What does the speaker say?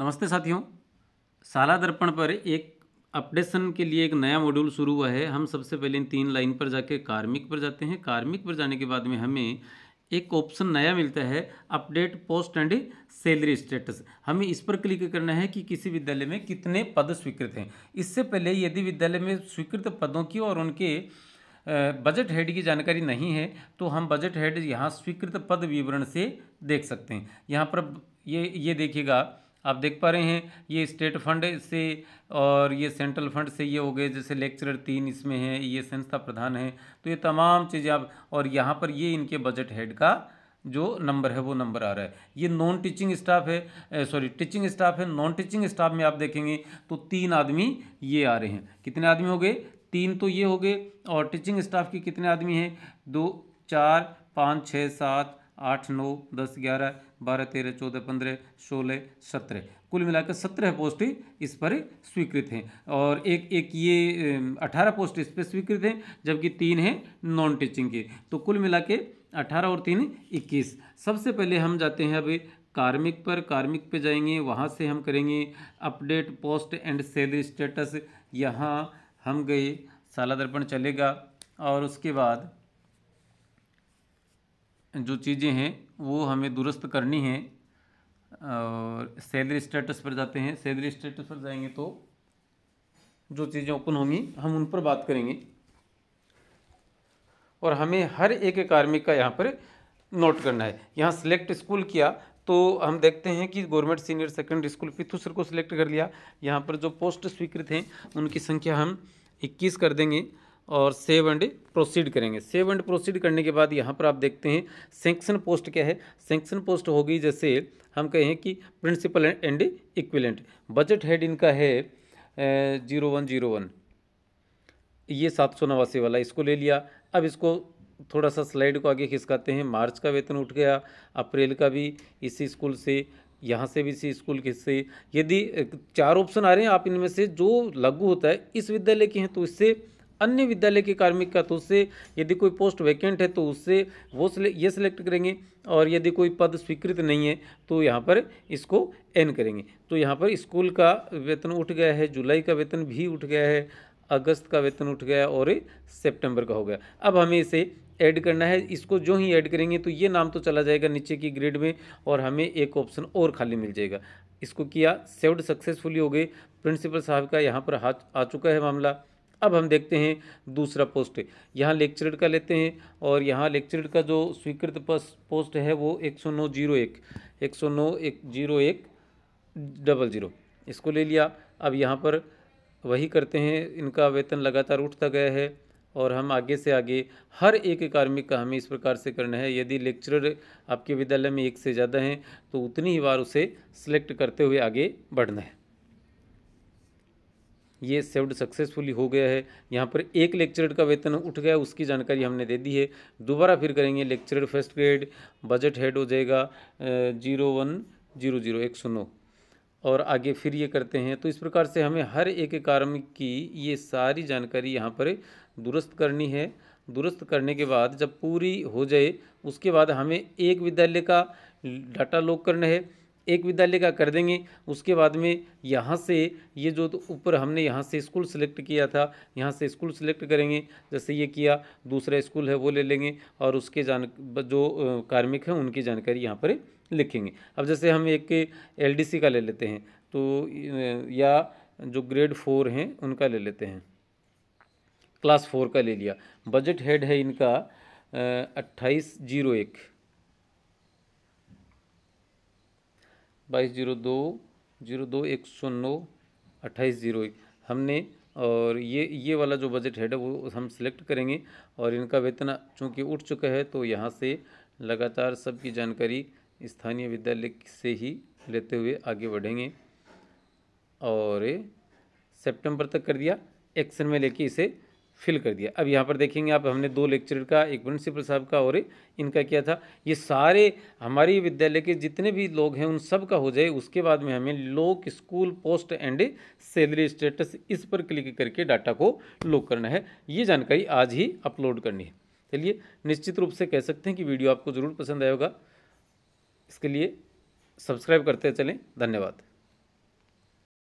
नमस्ते साथियों साला दर्पण पर एक अपडेशन के लिए एक नया मॉड्यूल शुरू हुआ है हम सबसे पहले इन तीन लाइन पर जाके कार्मिक पर जाते हैं कार्मिक पर जाने के बाद में हमें एक ऑप्शन नया मिलता है update post and salary status हमें इस पर क्लिक करना है कि किसी विद्यालय में कितने पद स्वीकृत हैं इससे पहले यदि विद्यालय में स्वीकृत पदों की और उनके बजट हेड की जानकारी नहीं है तो हम बजट हेड यहाँ स्वीकृत पद विवरण से देख सकते हैं यहाँ पर ये ये देखिएगा आप देख पा रहे हैं ये स्टेट फंड से और ये सेंट्रल फंड से ये हो गए जैसे लेक्चरर तीन इसमें हैं ये संस्था प्रधान है तो ये तमाम चीज़ें आप और यहाँ पर ये इनके बजट हेड का जो नंबर है वो नंबर आ रहा है ये नॉन टीचिंग स्टाफ है सॉरी टीचिंग स्टाफ है नॉन टीचिंग स्टाफ में आप देखेंगे तो तीन आदमी ये आ रहे हैं कितने आदमी हो गए तीन तो ये हो गए और टीचिंग स्टाफ के कितने आदमी हैं दो चार पाँच छः सात आठ नौ दस ग्यारह बारह तेरह चौदह पंद्रह सोलह सत्रह कुल मिलाकर सत्रह पोस्ट इस पर स्वीकृत हैं और एक एक ये अठारह पोस्ट इस पर स्वीकृत हैं जबकि तीन हैं नॉन टीचिंग के तो कुल मिला के अठारह और तीन इक्कीस सबसे पहले हम जाते हैं अभी कार्मिक पर कार्मिक पे जाएंगे वहाँ से हम करेंगे update post and salary status यहाँ हम गए साला दर्पण चलेगा और उसके बाद जो चीज़ें हैं वो हमें दुरुस्त करनी है और सैलरी स्टेटस पर जाते हैं सैलरी स्टेटस पर जाएंगे तो जो चीज़ें ओपन होंगी हम उन पर बात करेंगे और हमें हर एक कार्मिक का यहाँ पर नोट करना है यहाँ सेलेक्ट स्कूल किया तो हम देखते हैं कि government senior secondary school Pithusar को सिलेक्ट कर लिया यहाँ पर जो पोस्ट स्वीकृत हैं उनकी संख्या हम 21 कर देंगे और सेव एंड प्रोसीड करेंगे सेव एंड प्रोसीड करने के बाद यहाँ पर आप देखते हैं सेंक्शन पोस्ट क्या है सेंक्शन पोस्ट होगी जैसे हम कहें कि principal and equivalent budget head इनका है जीरो वन जीरो वन ये सात सौ नवासी वाला इसको ले लिया अब इसको थोड़ा सा स्लाइड को आगे खिसकाते हैं मार्च का वेतन उठ गया अप्रैल का भी इसी स्कूल से यहाँ से भी इसी स्कूल के से यदि चार ऑप्शन आ रहे हैं आप इनमें से जो लागू होता है इस विद्यालय के हैं तो इससे अन्य विद्यालय के कार्मिक का तो उससे यदि कोई पोस्ट वैकेंट है तो उससे वो सिले, ये सिलेक्ट करेंगे और यदि कोई पद स्वीकृत नहीं है तो यहाँ पर इसको एन करेंगे तो यहाँ पर स्कूल का वेतन उठ गया है जुलाई का वेतन भी उठ गया है अगस्त का वेतन उठ गया और सेप्टेम्बर का हो गया अब हमें इसे ऐड करना है इसको जो ही ऐड करेंगे तो ये नाम तो चला जाएगा नीचे की ग्रेड में और हमें एक ऑप्शन और खाली मिल जाएगा इसको किया सेव्ड सक्सेसफुली हो गए प्रिंसिपल साहब का यहाँ पर हाथ आ चुका है मामला अब हम देखते हैं दूसरा पोस्ट यहाँ लेक्चरर का लेते हैं और यहाँ लेक्चरर का जो स्वीकृत पोस्ट है वो एक सौ नौ जीरो एक एक सौ नौ एक जीरो एक डबल ज़ीरो इसको ले लिया अब यहाँ पर वही करते हैं इनका वेतन लगातार उठता गया है और हम आगे से आगे हर एक कार्मिक का हमें इस प्रकार से करना है यदि लेक्चरर आपके विद्यालय में एक से ज़्यादा हैं तो उतनी ही बार उसे सिलेक्ट करते हुए आगे बढ़ना है ये सेव्ड सक्सेसफुली हो गया है यहाँ पर एक लेक्चरर का वेतन उठ गया उसकी जानकारी हमने दे दी है दोबारा फिर करेंगे lecturer first grade budget head हो जाएगा जीरो वन जीरो जीरो एक सौ नौ और आगे फिर ये करते हैं तो इस प्रकार से हमें हर एक कार्मिक की ये सारी जानकारी यहाँ पर दुरुस्त करनी है दुरुस्त करने के बाद जब पूरी हो जाए उसके बाद हमें एक विद्यालय का डाटा लॉक करना है एक विद्यालय का कर देंगे उसके बाद में यहाँ से ये जो तो ऊपर हमने यहाँ से स्कूल सेलेक्ट किया था यहाँ से स्कूल सेलेक्ट करेंगे जैसे ये किया दूसरा स्कूल है वो ले लेंगे और उसके जान जो कार्मिक हैं उनकी जानकारी यहाँ पर लिखेंगे अब जैसे हम एक एल का ले लेते हैं तो या जो ग्रेड फोर हैं उनका ले लेते हैं क्लास फोर का ले लिया बजट हेड है इनका अट्ठाईस जीरो एक बाईस जीरो दो जीरो दो एक सौ नौ अट्ठाईस जीरो एक हमने और ये ये वाला जो बजट हेड है वो हम सिलेक्ट करेंगे और इनका वेतन चूँकि उठ चुका है तो यहाँ से लगातार सबकी जानकारी स्थानीय विद्यालय से ही लेते हुए आगे बढ़ेंगे और सितंबर तक कर दिया एक्शन में लेके इसे फिल कर दिया अब यहाँ पर देखेंगे आप हमने दो लेक्चर का एक प्रिंसिपल साहब का और इनका किया था ये सारे हमारी विद्यालय के जितने भी लोग हैं उन सब का हो जाए उसके बाद में हमें लोक school post and salary status इस पर क्लिक करके डाटा को लोक करना है ये जानकारी आज ही अपलोड करनी है चलिए निश्चित रूप से कह सकते हैं कि वीडियो आपको ज़रूर पसंद आएगा इसके लिए सब्सक्राइब करते चलें धन्यवाद